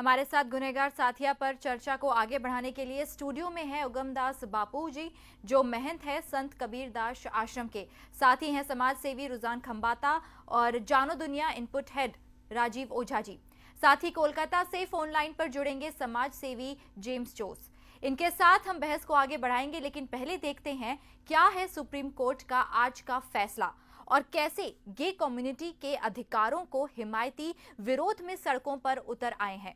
हमारे साथ गुनहगार साथिया पर चर्चा को आगे बढ़ाने के लिए स्टूडियो में है उगमदास बापू जी जो महंत है संत कबीर दास आश्रम के साथ ही है समाज सेवी रुजान खम्बाता और जानो दुनिया इनपुट हेड राजीव ओझा जी साथ ही कोलकाता से फोन लाइन पर जुड़ेंगे समाज सेवी जेम्स जोस इनके साथ हम बहस को आगे बढ़ाएंगे लेकिन पहले देखते हैं क्या है सुप्रीम कोर्ट का आज का फैसला और कैसे गे कम्युनिटी के अधिकारों को हिमायती विरोध में सड़कों पर उतर आए हैं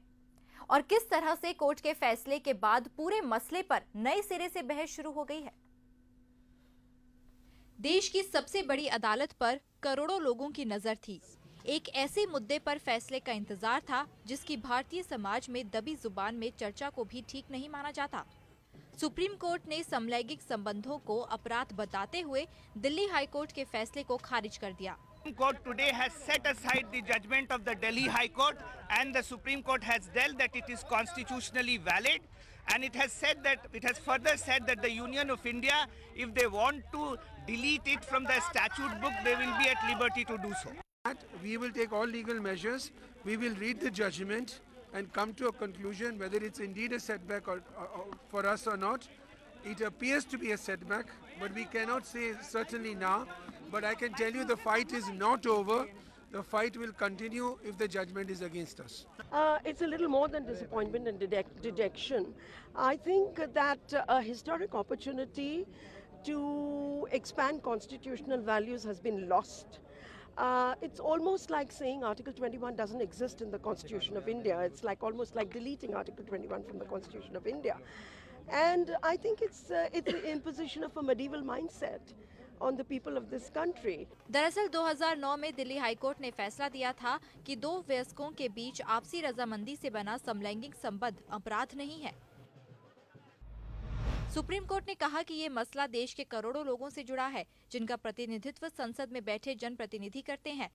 और किस तरह से कोर्ट के फैसले के बाद पूरे मसले पर नए सिरे से बहस शुरू हो गई है देश की सबसे बड़ी अदालत पर करोड़ों लोगों की नजर थी एक ऐसे मुद्दे पर फैसले का इंतजार था जिसकी भारतीय समाज में दबी जुबान में चर्चा को भी ठीक नहीं माना जाता सुप्रीम कोर्ट ने समलैंगिक संबंधों को अपराध बताते हुए दिल्ली हाई कोर्ट के फैसले को खारिज कर दिया Supreme Court today has set aside the judgment of the Delhi High Court and the Supreme Court has dealt that it is constitutionally valid and it has said that it has further said that the Union of India if they want to delete it from the statute book they will be at liberty to do so. We will take all legal measures, we will read the judgment and come to a conclusion whether it's indeed a setback or, or, or for us or not. It appears to be a setback, but we cannot say certainly now. But I can tell you the fight is not over. The fight will continue if the judgment is against us. Uh, it's a little more than disappointment and dejection. I think that a uh, historic opportunity to expand constitutional values has been lost uh, it's almost like saying Article 21 doesn't exist in the Constitution of India. It's like almost like deleting Article 21 from the Constitution of India. And I think it's, uh, it's the imposition of a medieval mindset. on the people of this country. दरअसल 2009 में Delhi high court ने फैसला दिया था कि दो वयस्कों के बीच आपसी रजामंदी से बना समलैंगिक संबंध अपराध नहीं है सुप्रीम कोर्ट ने कहा कि ये मसला देश के करोड़ों लोगों से जुड़ा है जिनका प्रतिनिधित्व संसद में बैठे जनप्रतिनिधि करते हैं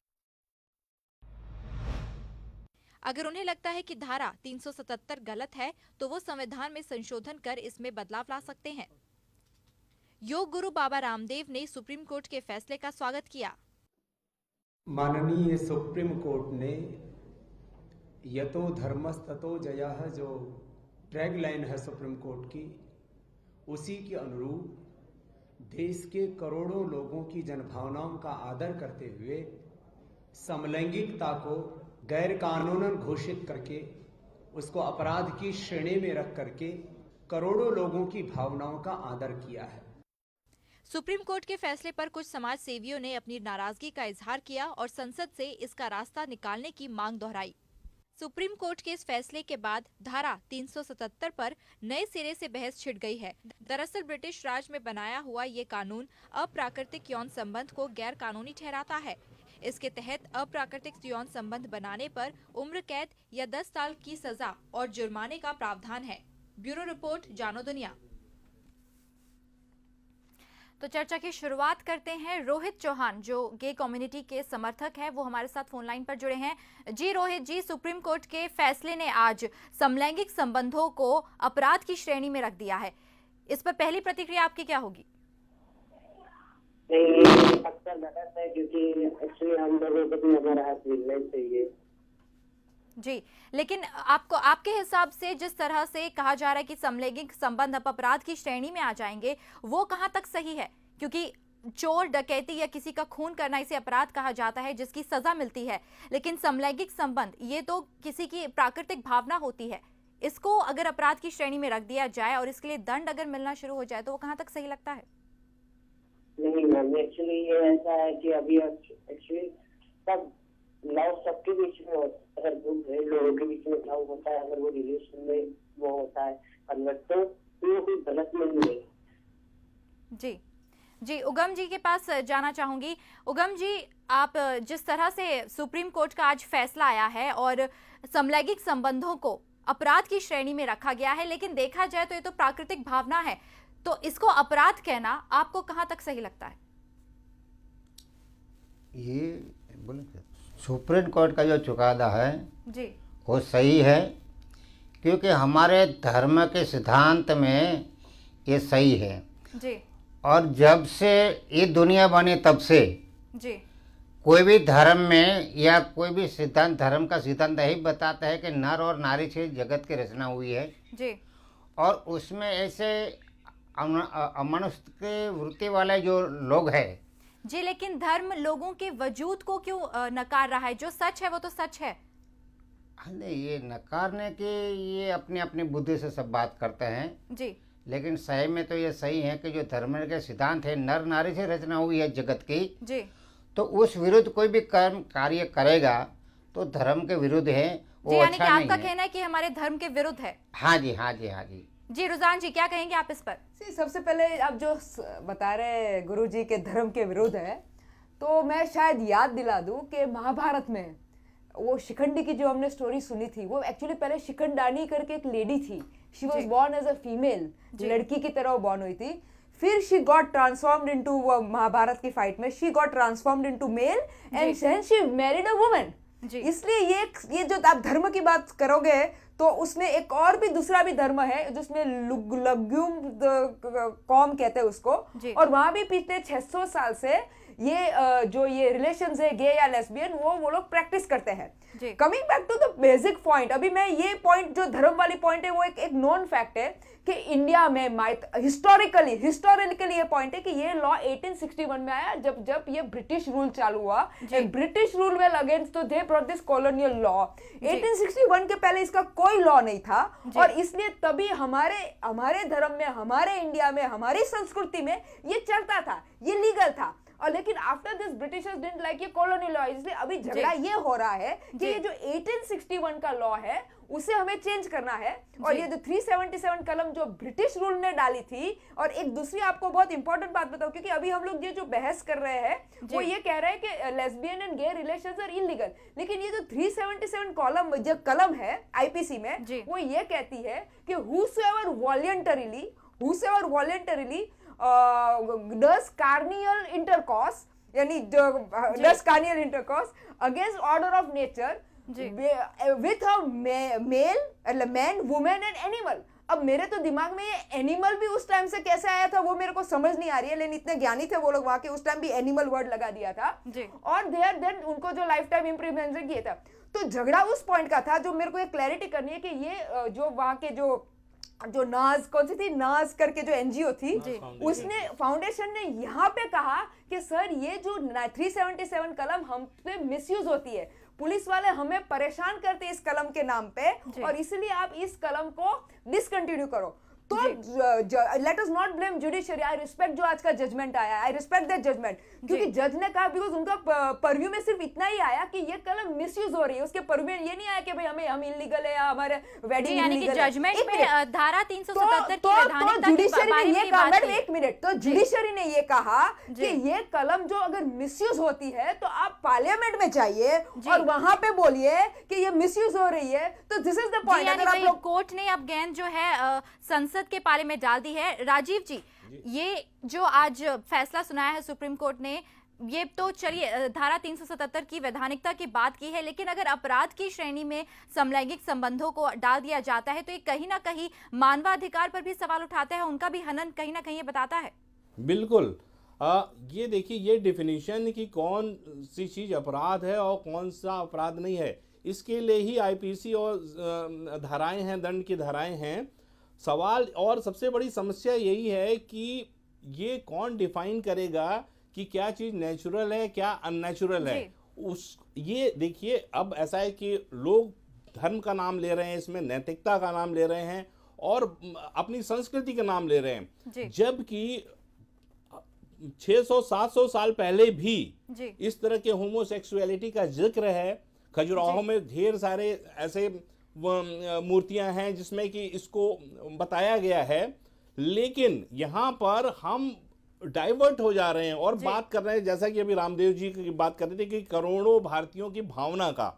अगर उन्हें लगता है कि धारा 377 गलत है तो वो संविधान में संशोधन कर इसमें बदलाव ला सकते हैं योग गुरु बाबा रामदेव ने सुप्रीम कोर्ट के फैसले का स्वागत किया माननीय सुप्रीम कोर्ट ने यतो धर्मस्ततो जया जो ट्रैग लाइन है सुप्रीम कोर्ट की उसी के अनुरूप देश के करोड़ों लोगों की जनभावनाओं का आदर करते हुए समलैंगिकता को गैर कानून घोषित करके उसको अपराध की श्रेणी में रख करके करोड़ों लोगों की भावनाओं का आदर किया है सुप्रीम कोर्ट के फैसले पर कुछ समाज सेवियों ने अपनी नाराजगी का इजहार किया और संसद से इसका रास्ता निकालने की मांग दोहराई सुप्रीम कोर्ट के इस फैसले के बाद धारा 377 पर नए सिरे से बहस छिड़ गई है दरअसल ब्रिटिश राज में बनाया हुआ ये कानून अप्राकृतिक यौन संबंध को गैर कानूनी ठहराता है इसके तहत अप्राकृतिक यौन संबंध बनाने पर उम्र कैद या 10 साल की सजा और जुर्माने का प्रावधान है ब्यूरो रिपोर्ट जानो दुनिया तो चर्चा की शुरुआत करते हैं रोहित चौहान जो गे कम्युनिटी के समर्थक हैं वो हमारे साथ फोन लाइन पर जुड़े हैं जी रोहित जी सुप्रीम कोर्ट के फैसले ने आज समलैंगिक संबंधों को अपराध की श्रेणी में रख दिया है इस पर पहली प्रतिक्रिया आपकी क्या होगी नहीं गलत है क्योंकि हम लोगों को तो नहीं चाहिए जी लेकिन आपको आपके हिसाब से जिस तरह से कहा जा रहा है कि समलैंगिक संबंध अपराध की श्रेणी में आ जाएंगे वो कहाँ तक सही है क्योंकि चोर डकैती या किसी का खून करना इसे अपराध कहा जाता है जिसकी सजा मिलती है लेकिन समलैंगिक संबंध ये तो किसी की प्राकृतिक भावना होती है इसको अगर अपराध की श्रेणी में रख दिया जाए और इसके लिए दंड अगर मिलना शुरू हो जाए तो वो कहाँ तक सही लगता है नहीं मैम एक्चुअली ये ऐसा है कि अभी एक्चुअली सब लव सबके बीच में अगर लोगों के बीच में लव होता है अगर वो रिलेशन में वो होता है कन्वर्ट तो वो कोई गलत नहीं है जी जी उगम जी के पास जाना चाहूंगी उगम जी आप जिस तरह से सुप्रीम कोर्ट का आज फैसला आया है और समलैंगिक संबंधों को अपराध की श्रेणी में रखा गया है लेकिन देखा जाए तो ये तो प्राकृतिक भावना है तो इसको अपराध कहना आपको कहां तक सही लगता है ये बोले क्या सुप्रीम कोर्ट का जो चुकादा है जी वो सही है क्योंकि हमारे धर्म के सिद्धांत में ये सही है जी और जब से ये दुनिया बनी तब से जी कोई भी धर्म में या कोई भी सिद्धांत धर्म का सिद्धांत यही बताता है कि नर और नारी से जगत की रचना हुई है जी और उसमें ऐसे अमनुष्य के वृत्ति वाले जो लोग हैं जी लेकिन धर्म लोगों के वजूद को क्यों नकार रहा है जो सच है वो तो सच है नहीं ये नकारने के ये अपने अपने बुद्धि से सब बात करते हैं जी लेकिन सही में तो ये सही है कि जो धर्म के सिद्धांत है नर नारी से रचना हुई है जगत की जी तो उस विरुद्ध कोई भी कर्म कार्य करेगा तो धर्म के विरुद्ध है वो जी, अच्छा नहीं आपका कहना है कि हमारे धर्म के विरुद्ध है हाँ जी हाँ जी हाँ जी जी रुझान जी क्या कहेंगे आप इस पर सी सबसे पहले आप जो बता रहे गुरु जी के धर्म के विरुद्ध है तो मैं शायद याद दिला दूं कि महाभारत में वो शिखंडी की जो हमने स्टोरी सुनी थी वो एक्चुअली पहले शिखंडानी करके एक लेडी थी she was born as a female लड़की की तरह बॉर्न हुई थी फिर she got transformed into Mahabharata की फाइट में she got transformed into male and she married a woman इसलिए ये ये जो आप धर्म की बात करोगे तो उसमें एक और भी दूसरा भी धर्म है जिसमें लग्यूम कौम कहते हैं उसको और वहां भी पिछले 600 साल से ये जो ये रिलेशन है गे या लेसबियन वो वो लोग प्रैक्टिस करते हैं coming back to the basic point अभी मैं ये पॉइंट जो धर्म वाली पॉइंट है वो एक एक नॉन फैक्ट है कि इंडिया में हिस्टोरिकली हिस्टोरिकली ये पॉइंट है कि ये लॉ 1861 में आया जब जब ये ब्रिटिश रूल चालू हुआ ब्रिटिश रूल वेल अगेंस्ट तो they brought this colonial law 1861 के पहले इसका कोई लॉ नहीं था और इसलिए तभी हमारे हमारे धर्म में हमारे इंडिया में हमारी संस्कृति में ये चलता था ये लीगल था और लेकिन after this Britishers didn't like ये कॉलोनी लॉ इसलिए अभी झगड़ा ये हो रहा है कि ये जो 1861 का लॉ है उसे हमें चेंज करना है और ये जो 377 कलम जो ब्रिटिश रूल ने डाली थी और एक दूसरी आपको बहुत इंपॉर्टेंट बात बताऊं क्योंकि अभी हम लोग ये जो बहस कर रहे हैं वो ये कह रहे हैं कि lesbian and gay relation are illegal लेकिन ये जो 377 कॉलम जो कलम है आईपीसी में वो ये कहती है कि who voluntarily who voluntarily does carnal intercourse यानी does carnal intercourse against order of nature with a male એટલે मैन वुमेन एंड एनिमल अब मेरे तो दिमाग में ये एनिमल भी उस टाइम से कैसे आया था वो मेरे को समझ नहीं आ रही है लेकिन इतने ज्ञानी थे वो लोग वहां के उस टाइम भी एनिमल वर्ड लगा दिया था और देयर देन उनको जो लाइफ टाइम इम्प्रीमेंशन किया था तो झगड़ा उस पॉइंट का था जो मेरे को ये क्लैरिटी करनी है कि ये uh, जो वहां के जो जो नाज कौन सी थी नाज करके जो एनजीओ थी उसने फाउंडेशन ने यहाँ पे कहा कि सर ये जो 377 कलम हम पे मिसयूज होती है पुलिस वाले हमें परेशान करते इस कलम के नाम पे और इसलिए आप इस कलम को डिसकंटिन्यू करो तो let us not blame judiciary I respect जो आज का जजमेंट आया आई रिस्पेक्ट दैट जजमेंट क्योंकि जज ने कहा बिकॉज उनका परव्यू में सिर्फ इतना ही आया कि ये कलम मिस यूज हो रही है उसके परव्यू में ये नहीं आया कि भाई हमें हम इलीगल है या हमारे वेडिंग यानी कि जजमेंट तो, तो, तो में धारा 377 तो, की जुडिशरी ने ये कहा मैडम एक मिनट तो जुडिशरी ने ये कहा कि ये कलम जो अगर मिसयूज होती है तो आप पार्लियामेंट में जाइए और वहां पे बोलिए कि ये मिसयूज हो रही है तो दिस इज द पॉइंट अगर आप लोग कोर्ट ने अब गेंद जो है संसद संसद के पाले में डाल दी है राजीव जी, जी। ये जो आज फैसला सुनाया है सुप्रीम कोर्ट ने ये तो चलिए धारा 377 की वैधानिकता की बात की है लेकिन अगर अपराध की श्रेणी में समलैंगिक संबंधों को डाल दिया जाता है तो ये कहीं ना कहीं मानवाधिकार पर भी सवाल उठाता है उनका भी हनन कहीं ना कहीं ये बताता है बिल्कुल आ, ये देखिए ये डिफिनेशन कि कौन सी चीज़ अपराध है और कौन सा अपराध नहीं है इसके लिए ही आईपीसी और धाराएं हैं दंड की धाराएं हैं सवाल और सबसे बड़ी समस्या यही है कि ये कौन डिफाइन करेगा कि क्या चीज़ नेचुरल है क्या अननेचुरल है उस ये देखिए अब ऐसा है कि लोग धर्म का नाम ले रहे हैं इसमें नैतिकता का नाम ले रहे हैं और अपनी संस्कृति का नाम ले रहे हैं जबकि 600-700 साल पहले भी इस तरह के होमोसेक्सुअलिटी का जिक्र है खजुराहो में ढेर सारे ऐसे मूर्तियां हैं जिसमें कि इसको बताया गया है लेकिन यहाँ पर हम डाइवर्ट हो जा रहे हैं और बात कर रहे हैं जैसा कि अभी रामदेव जी की बात कर रहे थे कि करोड़ों भारतीयों की भावना का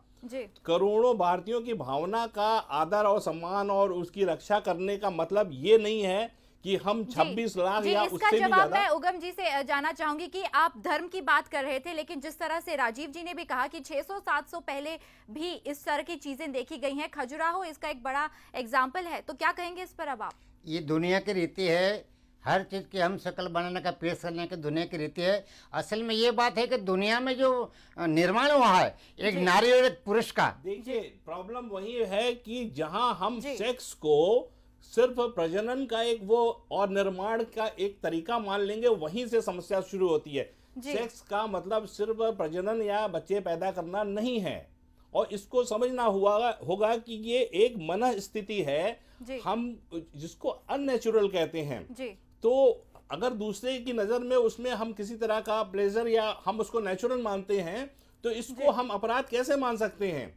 करोड़ों भारतीयों की भावना का आदर और सम्मान और उसकी रक्षा करने का मतलब ये नहीं है कि हम 26 लाख या उससे भी ज्यादा मैं उगम जी से जाना चाहूंगी कि आप धर्म की बात कर रहे थे लेकिन जिस तरह से राजीव जी ने भी कहा कि 600-700 पहले भी इस तरह की चीजें देखी गई हैं खजुराहो इसका एक बड़ा एग्जाम्पल है तो क्या कहेंगे इस पर अब आप ये दुनिया की रीति है हर चीज़ की हम शक्ल बनाने का पेश करने की दुनिया की रीति है असल में ये बात है कि दुनिया में जो निर्माण हुआ है एक नारी और एक पुरुष का देखिए प्रॉब्लम वही है कि जहां हम सेक्स को सिर्फ प्रजनन का एक वो और निर्माण का एक तरीका मान लेंगे वहीं से समस्या शुरू होती है सेक्स का मतलब सिर्फ प्रजनन या बच्चे पैदा करना नहीं है और इसको समझना हुआ होगा कि ये एक मन स्थिति है हम जिसको अननेचुरल कहते हैं तो अगर दूसरे की नज़र में उसमें हम किसी तरह का प्लेजर या हम उसको नेचुरल मानते हैं तो इसको हम अपराध कैसे मान सकते हैं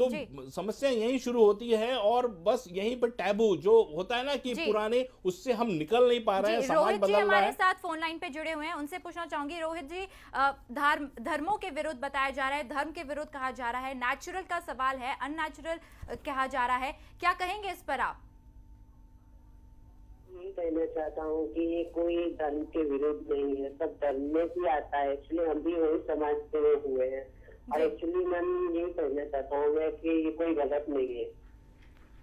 तो समस्या यही शुरू होती है और बस यहीं पर टैबू जो होता है ना कि पुराने उससे हम निकल नहीं पा रहे हैं रोहित जी हमारे साथ फोन लाइन पे जुड़े हुए हैं उनसे पूछना चाहूंगी रोहित जी धर्म धर्मों के विरुद्ध बताया जा रहा है धर्म के विरुद्ध कहा जा रहा है नेचुरल का सवाल है अननेचुरल कहा जा रहा है क्या कहेंगे इस पर आप कहना तो चाहता हूँ कि ये कोई धर्म के विरुद्ध नहीं है सब धर्म में भी आता है इसलिए हम भी वही समाज से हुए हैं और एक्चुअली मैम ये कहना चाहता हूँ मैं कि ये कोई गलत नहीं है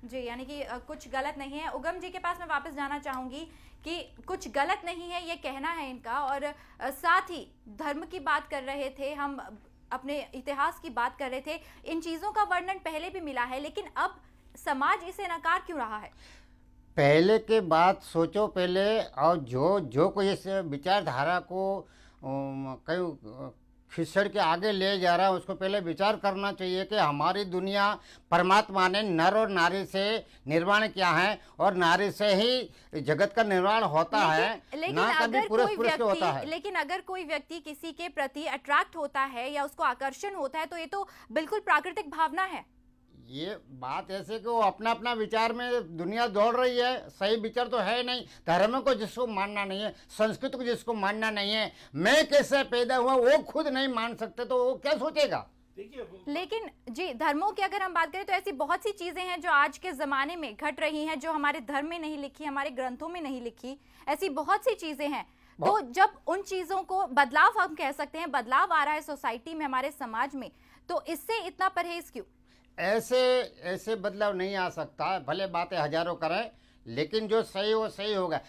जी यानी कि कुछ गलत नहीं है उगम जी के पास मैं वापस जाना चाहूंगी कि कुछ गलत नहीं है ये कहना है इनका और साथ ही धर्म की बात कर रहे थे हम अपने इतिहास की बात कर रहे थे इन चीज़ों का वर्णन पहले भी मिला है लेकिन अब समाज इसे नकार क्यों रहा है पहले के बात सोचो पहले और जो जो कोई इस विचारधारा को कई फिसड़ के आगे ले जा रहा है उसको पहले विचार करना चाहिए कि हमारी दुनिया परमात्मा ने नर और नारी से निर्माण किया है और नारी से ही जगत का निर्माण होता है लेकिन ना अगर पुरुष पुरुष होता है लेकिन अगर कोई व्यक्ति किसी के प्रति अट्रैक्ट होता है या उसको आकर्षण होता है तो ये तो बिल्कुल प्राकृतिक भावना है ये बात ऐसे कि वो अपना अपना विचार में दुनिया दौड़ रही है सही विचार तो है नहीं धर्म को जिसको मानना नहीं है संस्कृत को जिसको मानना नहीं है मैं कैसे पैदा हुआ वो खुद नहीं मान सकते तो वो क्या सोचेगा लेकिन जी धर्मों की अगर हम बात करें तो ऐसी बहुत सी चीजें हैं जो आज के जमाने में घट रही हैं जो हमारे धर्म में नहीं लिखी हमारे ग्रंथों में नहीं लिखी ऐसी बहुत सी चीजें हैं तो जब उन चीजों को बदलाव हम कह सकते हैं बदलाव आ रहा है सोसाइटी में हमारे समाज में तो इससे इतना परहेज क्यों ऐसे ऐसे बदलाव नहीं आ सकता भले बातें हजारों करें लेकिन जो सही हो सही होगा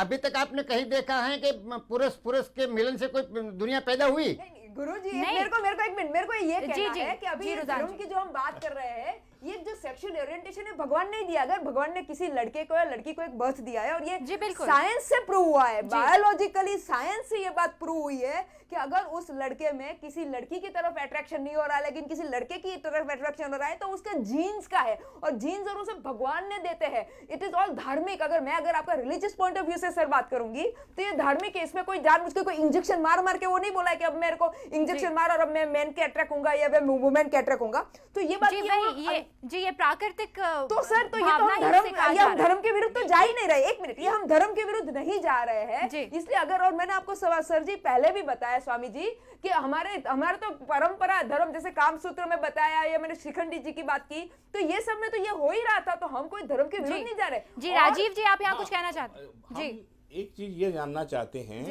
अभी तक आपने कहीं देखा है कि पुरुष पुरुष के मिलन से कोई दुनिया पैदा हुई गुरु जी मेरे को मेरे को एक मिनट मेरे को ये कहना जी, है कि अभी जी, की जो हम बात कर रहे हैं ये जो सेक्सुअल ओरिएंटेशन है भगवान ने दिया अगर भगवान ने किसी लड़के को या लड़की को एक बर्थ दिया है और ये साइंस से प्रूव हुआ है बायोलॉजिकली साइंस से ये बात प्रूव हुई है कि अगर उस लड़के में किसी लड़की की तरफ अट्रैक्शन नहीं हो रहा लेकिन किसी लड़के की तरफ अट्रैक्शन हो रहा है तो उसके जीन्स का है और जीन्स और उसे भगवान ने देते हैं इट इज ऑल धार्मिक अगर मैं अगर आपका रिलीजियस पॉइंट ऑफ व्यू से सर बात करूंगी तो ये धार्मिक है इसमें कोई जान मुझके कोई इंजेक्शन मार मार के वो नहीं बोला है कि अब मेरे को इंजेक्शन मार और अब मैं मैन के अट्रैक्ट हूँ या मैं वुमेन के अट्रैक्ट हूँ तो ये बात ये जी ये प्राकृतिक तो सर तो ये तो हम धर्म ये हम धर्म के विरुद्ध तो जा ही नहीं रहे एक मिनट ये हम धर्म के विरुद्ध नहीं जा रहे हैं इसलिए अगर और मैंने आपको सर जी पहले भी बताया स्वामी जी कि हमारे हमारा तो परंपरा धर्म जैसे काम सूत्र में बताया या मैंने श्रीखंडी जी की बात की तो ये सब में तो ये हो ही रहा था तो हम कोई धर्म के विरुद्ध नहीं जा रहे जी राजीव जी आप यहाँ हाँ, कुछ कहना चाहते जी एक चीज ये जानना चाहते हैं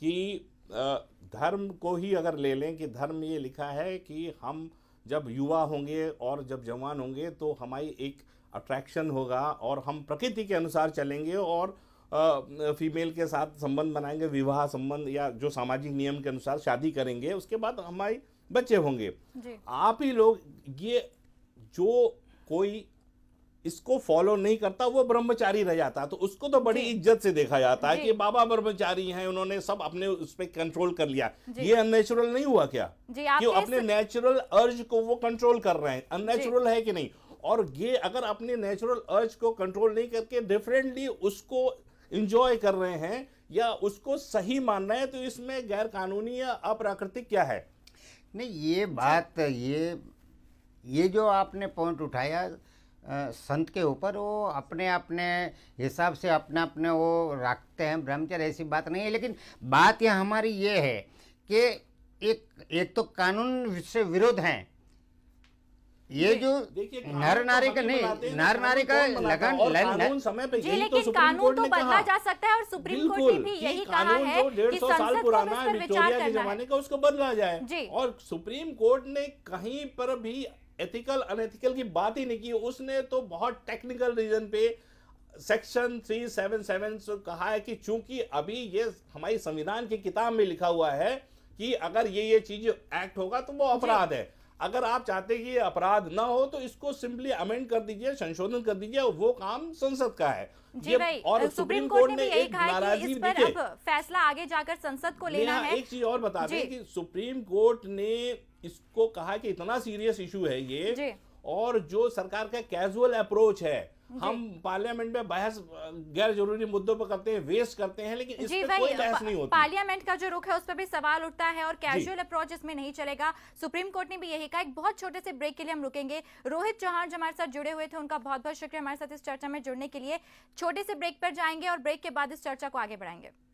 कि धर्म को ही अगर ले लें कि धर्म ये लिखा है कि हम जब युवा होंगे और जब जवान होंगे तो हमारी एक अट्रैक्शन होगा और हम प्रकृति के अनुसार चलेंगे और फीमेल के साथ संबंध बनाएंगे विवाह संबंध या जो सामाजिक नियम के अनुसार शादी करेंगे उसके बाद हमारे बच्चे होंगे आप ही लोग ये जो कोई इसको फॉलो नहीं करता वो ब्रह्मचारी रह जाता तो उसको तो बड़ी इज्जत से देखा जाता है कि बाबा ब्रह्मचारी हैं उन्होंने सब अपने उस पर कंट्रोल कर लिया ये अननेचुरल नहीं हुआ क्या कि अपने नेचुरल अर्ज को वो कंट्रोल कर रहे हैं अननेचुरल है कि नहीं और ये अगर अपने नेचुरल अर्ज को कंट्रोल नहीं करके डिफरेंटली उसको इंजॉय कर रहे हैं या उसको सही मान रहे हैं तो इसमें गैर कानूनी या अप्राकृतिक क्या है नहीं ये बात ये ये जो आपने पॉइंट उठाया संत के ऊपर वो अपने अपने हिसाब से अपने अपने वो रखते हैं ब्रह्मचर्य ऐसी बात नहीं है लेकिन बात यह हमारी ये है कि एक एक तो कानून से विरोध है ये जो तो तो नर नारी का नहीं नर नारी का लगन समय पे जी तो लेकिन तो कानून तो बदला जा सकता है और सुप्रीम कोर्ट ने भी यही कहा है कि संसद साल पुराना विक्टोरिया के जमाने का उसको बदला जाए और सुप्रीम कोर्ट ने कहीं पर भी एथिकल अनएथिकल की बात ही नहीं की उसने तो बहुत टेक्निकल रीजन पे सेक्शन थ्री सेवन सेवन कहा है कि चूंकि अभी ये हमारी संविधान की किताब में लिखा हुआ है कि अगर ये ये चीज एक्ट होगा तो वो अपराध है अगर आप चाहते कि ये अपराध ना हो तो इसको सिंपली अमेंड कर दीजिए संशोधन कर दीजिए वो काम संसद का है जी भाई और सुप्रीम कोर्ट ने भी यही कहा कि इस पर अब फैसला आगे जाकर संसद को लेना है एक चीज और बता दें कि सुप्रीम कोर्ट ने इसको कहा कि इतना सीरियस इशू है ये और जो सरकार का कैजुअल अप्रोच है हम पार्लियामेंट में बहस गैर जरूरी मुद्दों पर करते हैं वेस्ट करते हैं लेकिन इस पे कोई बहस नहीं होती पार्लियामेंट का जो रुख है उस पर भी सवाल उठता है और कैजुअल अप्रोच इसमें नहीं चलेगा सुप्रीम कोर्ट ने भी यही कहा एक बहुत छोटे से ब्रेक के लिए हम रुकेंगे रोहित चौहान जो हमारे साथ जुड़े हुए थे उनका बहुत बहुत शुक्रिया हमारे साथ इस चर्चा में जुड़ने के लिए छोटे से ब्रेक पर जाएंगे और ब्रेक के बाद इस चर्चा को आगे बढ़ाएंगे